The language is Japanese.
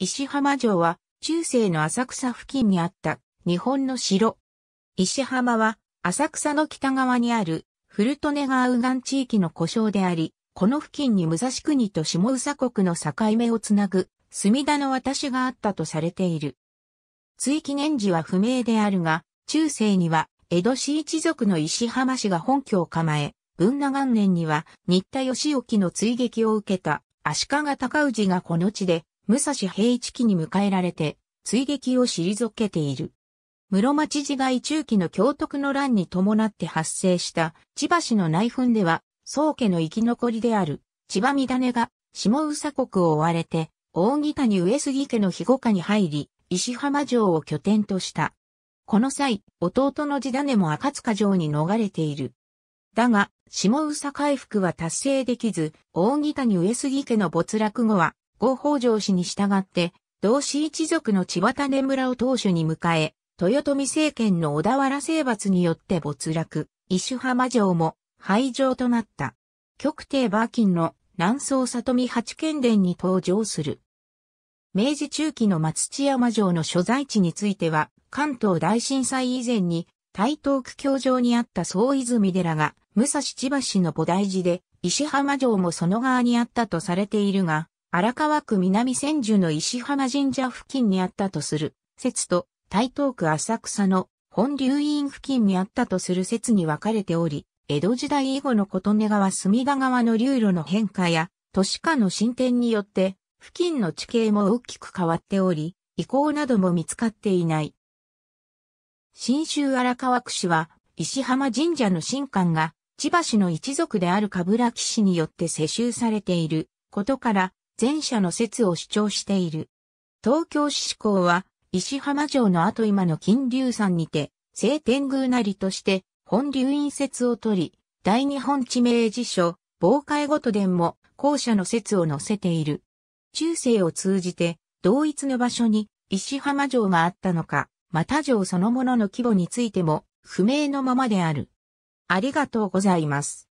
石浜城は中世の浅草付近にあった日本の城。石浜は浅草の北側にある古利根川右岸地域の故障であり、この付近に武蔵国と下宇佐国の境目をつなぐ隅田の渡しがあったとされている。追記年次は不明であるが、中世には江戸市一族の石浜氏が本拠を構え、文那元年には新田義興の追撃を受けた足利高氏がこの地で武蔵平一期に迎えられて、追撃を退けている。室町時代中期の京徳の乱に伴って発生した千葉市の内紛では、宗家の生き残りである千葉乱種が下宇佐国を追われて、大木谷上杉家の庇護下に入り、石浜城を拠点とした。この際、弟の地種も赤塚城に逃れている。だが、下宇佐回復は達成できず、大木谷上杉家の没落後は、後法上氏に従って、同志一族の千葉種村を当主に迎え、豊臣政権の小田原征伐によって没落、石浜城も廃城となった。極帝馬ーの南宋里見八賢伝に登場する。明治中期の松千山城の所在地については、関東大震災以前に台東区教場にあった総泉寺が、武蔵千葉市の菩提寺で、石浜城もその側にあったとされているが、荒川区南千住の石浜神社付近にあったとする説と、台東区浅草の本流院付近にあったとする説に分かれており、江戸時代以後の琴音川隅田川の流路の変化や、都市化の進展によって、付近の地形も大きく変わっており、遺構なども見つかっていない。新州荒川区市は、石浜神社の神官が、千葉市の一族である冠木氏によって世襲されていることから、前者の説を主張している。東京志士校は、石浜城の後今の金龍山にて、聖天宮なりとして、本流院説を取り、大日本地名辞書、防海ごと伝も、後者の説を載せている。中世を通じて、同一の場所に石浜城があったのか、また城そのものの規模についても、不明のままである。ありがとうございます。